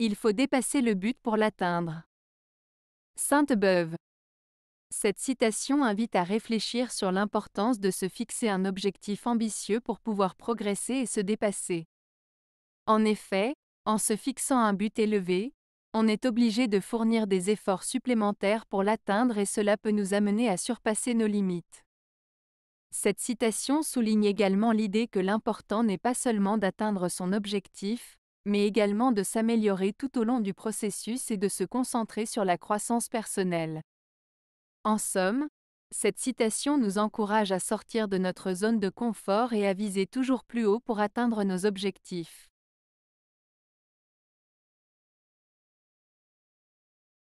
Il faut dépasser le but pour l'atteindre. Sainte-Beuve. Cette citation invite à réfléchir sur l'importance de se fixer un objectif ambitieux pour pouvoir progresser et se dépasser. En effet, en se fixant un but élevé, on est obligé de fournir des efforts supplémentaires pour l'atteindre et cela peut nous amener à surpasser nos limites. Cette citation souligne également l'idée que l'important n'est pas seulement d'atteindre son objectif, mais également de s'améliorer tout au long du processus et de se concentrer sur la croissance personnelle. En somme, cette citation nous encourage à sortir de notre zone de confort et à viser toujours plus haut pour atteindre nos objectifs.